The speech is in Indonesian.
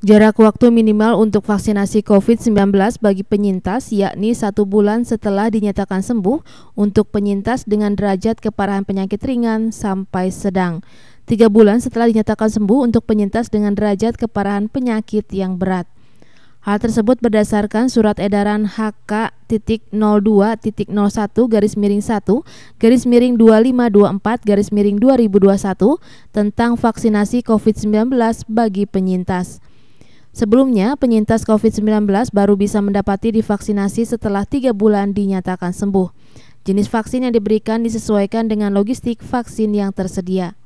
Jarak waktu minimal untuk vaksinasi COVID-19 bagi penyintas yakni satu bulan setelah dinyatakan sembuh untuk penyintas dengan derajat keparahan penyakit ringan sampai sedang. Tiga bulan setelah dinyatakan sembuh untuk penyintas dengan derajat keparahan penyakit yang berat. Hal tersebut berdasarkan surat edaran HK.02.01 garis miring 1 garis miring 2524 garis miring 2021 tentang vaksinasi COVID-19 bagi penyintas. Sebelumnya, penyintas COVID-19 baru bisa mendapati divaksinasi setelah tiga bulan dinyatakan sembuh. Jenis vaksin yang diberikan disesuaikan dengan logistik vaksin yang tersedia.